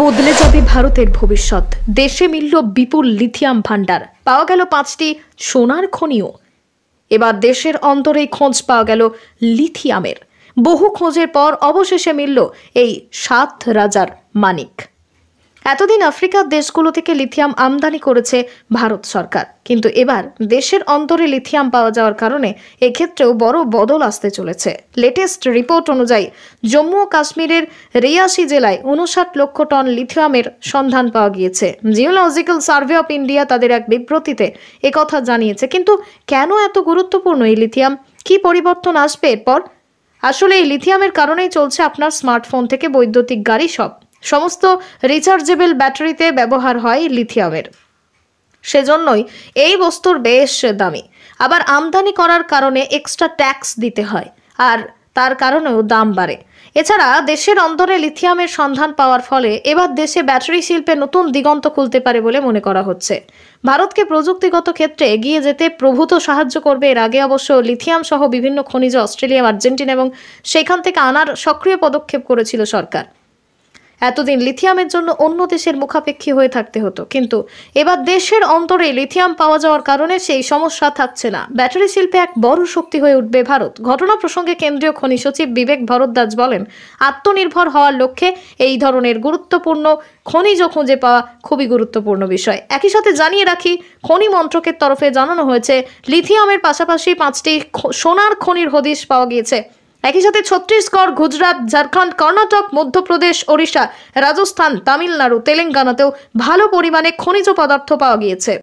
বদলে যাবে ভারতের ভবিষ্যৎ দেশে মিলল বিপুল লিথিয়াম ভাণ্ডার পাওয়া গেল পাঁচটি সোনার খনিও এবার দেশের অন্তরেই খোঁজ পাওয়া গেল লিথিয়ামের বহু খোঁজের পর অবশেষে মিলল এই সাত রাজার মানিক এতদিন আফ্রিকার দেশগুলো থেকে লিথিয়াম আমদানি করেছে ভারত সরকার কিন্তু এবার দেশের অন্তরে লিথিয়াম পাওয়া যাওয়ার কারণে এক্ষেত্রেও বড় বদল আসতে চলেছে লেটেস্ট রিপোর্ট অনুযায়ী জম্মু ও কাশ্মীরের রিয়াসি জেলায় উনষাট লক্ষ টন লিথিয়ামের সন্ধান পাওয়া গিয়েছে জিওলজিক্যাল সার্ভে অফ ইন্ডিয়া তাদের এক বিবৃতিতে একথা জানিয়েছে কিন্তু কেন এত গুরুত্বপূর্ণ এই লিথিয়াম কি পরিবর্তন আসবে এরপর আসলে এই লিথিয়ামের কারণেই চলছে আপনার স্মার্টফোন থেকে বৈদ্যুতিক গাড়ি সব সমস্ত রিচার্জেবল ব্যাটারিতে ব্যবহার হয় লিথিয়ামের সেজন্যই এই বস্তুর বেশ দামি আবার আমদানি করার কারণে এক্সট্রা ট্যাক্স দিতে হয় আর তার কারণেও দাম বাড়ে এছাড়া দেশের অন্তরে লিথিয়ামের সন্ধান পাওয়ার ফলে এবার দেশে ব্যাটারি শিল্পে নতুন দিগন্ত খুলতে পারে বলে মনে করা হচ্ছে ভারতকে প্রযুক্তিগত ক্ষেত্রে এগিয়ে যেতে প্রভূত সাহায্য করবে এর আগে অবশ্য লিথিয়াম সহ বিভিন্ন খনিজ অস্ট্রেলিয়া আর্জেন্টিনা এবং সেখান থেকে আনার সক্রিয় পদক্ষেপ করেছিল সরকার এতদিন লিথিয়ামের জন্য অন্য দেশের মুখাপেক্ষী হয়ে থাকতে হতো কিন্তু এবার দেশের অন্তরে লিথিয়াম পাওয়া যাওয়ার কারণে সেই সমস্যা থাকছে না ব্যাটারি শিল্পে এক বড় শক্তি হয়ে উঠবে ভারত ঘটনা প্রসঙ্গে কেন্দ্রীয় খনি সচিব বিবেক ভরদ্বাজ বলেন আত্মনির্ভর হওয়ার লক্ষ্যে এই ধরনের গুরুত্বপূর্ণ খনিজ খুঁজে পাওয়া খুবই গুরুত্বপূর্ণ বিষয় একই সাথে জানিয়ে রাখি খনি মন্ত্রকের তরফে জানানো হয়েছে লিথিয়ামের পাশাপাশি পাঁচটি সোনার খনির হদিশ পাওয়া গিয়েছে একই সাথে ছত্তিশগড় গুজরাট ঝাড়খণ্ড কর্ণাটক মধ্যপ্রদেশ ওড়িশা রাজস্থান তামিলনাড়ু তেলেঙ্গানাতেও ভালো পরিমাণে খনিজ পদার্থ পাওয়া গিয়েছে